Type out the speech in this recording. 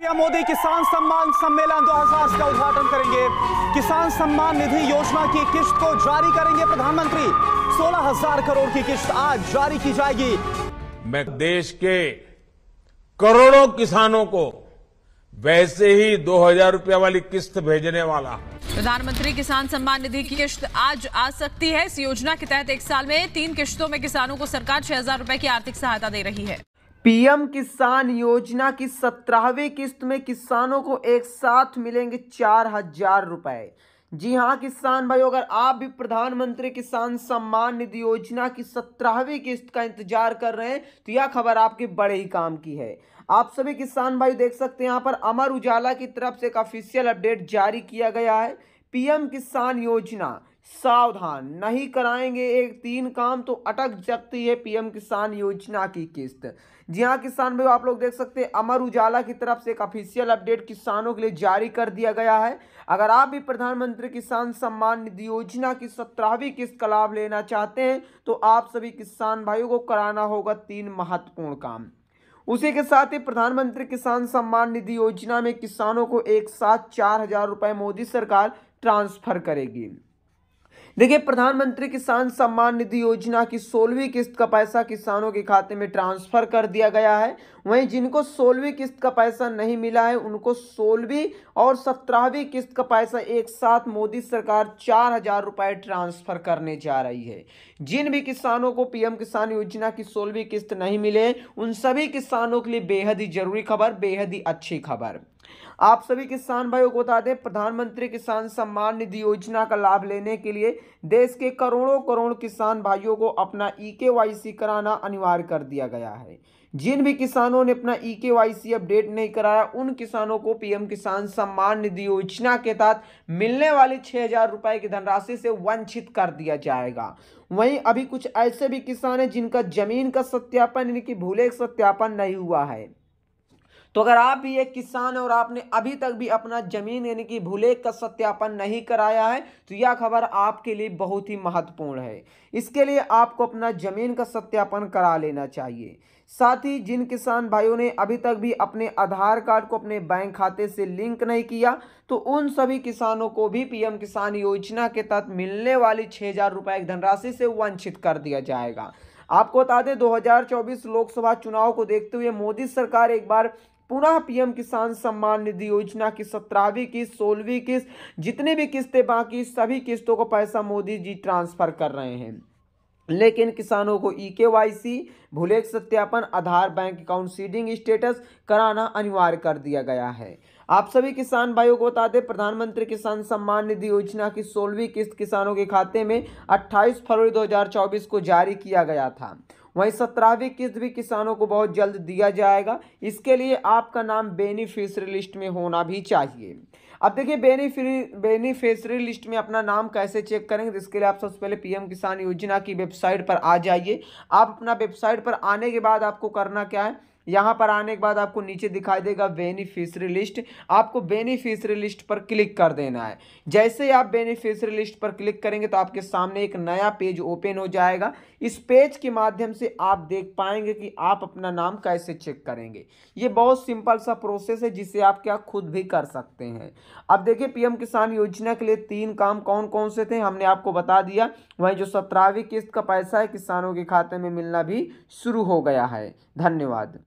मोदी किसान सम्मान सम्मेलन 2000 का उद्घाटन करेंगे किसान सम्मान निधि योजना की किश्त को जारी करेंगे प्रधानमंत्री 16000 करोड़ की किश्त आज जारी की जाएगी मैं देश के करोड़ों किसानों को वैसे ही दो हजार रूपया वाली किस्त भेजने वाला प्रधानमंत्री किसान सम्मान निधि की किश्त आज आ सकती है इस योजना के तहत एक साल में तीन किश्तों में किसानों को सरकार छह हजार रूपए की आर्थिक सहायता दे रही है पीएम किसान योजना की सत्रहवीं किस्त में किसानों को एक साथ मिलेंगे चार हजार रुपए जी हाँ किसान भाई अगर आप भी प्रधानमंत्री किसान सम्मान निधि योजना की सत्रहवीं किस्त का इंतजार कर रहे हैं तो यह खबर आपके बड़े ही काम की है आप सभी किसान भाई देख सकते हैं यहाँ पर अमर उजाला की तरफ से एक ऑफिशियल अपडेट जारी किया गया है पीएम किसान योजना सावधान नहीं कराएंगे एक तीन काम तो अटक जाती है पीएम किसान योजना की किस्त जी हाँ किसान भाई आप लोग देख सकते हैं अमर उजाला की तरफ से एक ऑफिशियल अपडेट किसानों के लिए जारी कर दिया गया है अगर आप भी प्रधानमंत्री किसान सम्मान निधि योजना की सत्रहवीं किस्त का लाभ लेना चाहते हैं तो आप सभी किसान भाइयों को कराना होगा तीन महत्वपूर्ण काम उसी के साथ ही प्रधानमंत्री किसान सम्मान निधि योजना में किसानों को एक साथ चार हजार रुपये मोदी सरकार ट्रांसफर करेगी देखिए प्रधानमंत्री किसान सम्मान निधि योजना की सोलहवीं किस्त का पैसा किसानों के खाते में ट्रांसफर कर दिया गया है वहीं जिनको सोलहवीं किस्त का पैसा नहीं मिला है उनको सोलहवीं और सत्रहवीं किस्त का पैसा एक साथ मोदी सरकार चार हजार रुपये ट्रांसफर करने जा रही है जिन भी किसानों को पीएम किसान योजना की सोलहवीं किस्त नहीं मिले उन सभी किसानों के लिए बेहद ही जरूरी खबर बेहद ही अच्छी खबर आप सभी किसान भाइयों को बता दें प्रधानमंत्री किसान सम्मान निधि योजना का लाभ लेने के लिए देश के करोड़ों करोड़ किसान भाइयों को अपना ई e के कराना अनिवार्य कर दिया गया है जिन भी किसानों ने अपना ई e के अपडेट नहीं कराया उन किसानों को पीएम किसान सम्मान निधि योजना के तहत मिलने वाली छः हजार रुपए की धनराशि से वंचित कर दिया जाएगा वहीं अभी कुछ ऐसे भी किसान हैं जिनका जमीन का सत्यापन इनकी भूले सत्यापन नहीं हुआ है तो अगर आप भी एक किसान और आपने अभी तक भी अपना जमीन यानी कि भूलेख का सत्यापन नहीं कराया है तो यह खबर आपके लिए बहुत ही महत्वपूर्ण है इसके लिए आपको अपना जमीन का सत्यापन करा लेना चाहिए साथ ही जिन किसान भाइयों ने अभी तक भी अपने आधार कार्ड को अपने बैंक खाते से लिंक नहीं किया तो उन सभी किसानों को भी पीएम किसान योजना के तहत मिलने वाली छः हज़ार रुपये की धनराशि से वंचित कर दिया जाएगा आपको बता दें 2024 लोकसभा चुनाव को देखते हुए मोदी सरकार एक बार पुनः पीएम किसान सम्मान निधि योजना की सत्रहवीं किस्त सोलहवीं किस्त जितने भी किस्तें बाकी सभी किस्तों को पैसा मोदी जी ट्रांसफर कर रहे हैं लेकिन किसानों को ई के वाई सी भूलेख सत्यापन Aadhaar bank account seeding status कराना अनिवार्य कर दिया गया है आप सभी किसान भाइयों को बता दें प्रधानमंत्री किसान सम्मान निधि योजना की सोलहवीं किस्त किसानों के खाते में 28 फरवरी 2024 को जारी किया गया था वहीं सत्रहवीं किस्त भी किसानों को बहुत जल्द दिया जाएगा इसके लिए आपका नाम बेनिफिशरी लिस्ट में होना भी चाहिए अब देखिए बेनिफिरी बेनिफिशरी लिस्ट में अपना नाम कैसे चेक करेंगे तो इसके लिए आप सबसे पहले पीएम किसान योजना की वेबसाइट पर आ जाइए आप अपना वेबसाइट पर आने के बाद आपको करना क्या है यहाँ पर आने के बाद आपको नीचे दिखाई देगा बेनिफिशरी लिस्ट आपको बेनिफिशरी लिस्ट पर क्लिक कर देना है जैसे ही आप बेनिफिशरी लिस्ट पर क्लिक करेंगे तो आपके सामने एक नया पेज ओपन हो जाएगा इस पेज के माध्यम से आप देख पाएंगे कि आप अपना नाम कैसे चेक करेंगे ये बहुत सिंपल सा प्रोसेस है जिसे आप क्या खुद भी कर सकते हैं अब देखिए पीएम किसान योजना के लिए तीन काम कौन कौन से थे हमने आपको बता दिया वहीं जो सत्रहवीं किस्त का पैसा है किसानों के खाते में मिलना भी शुरू हो गया है धन्यवाद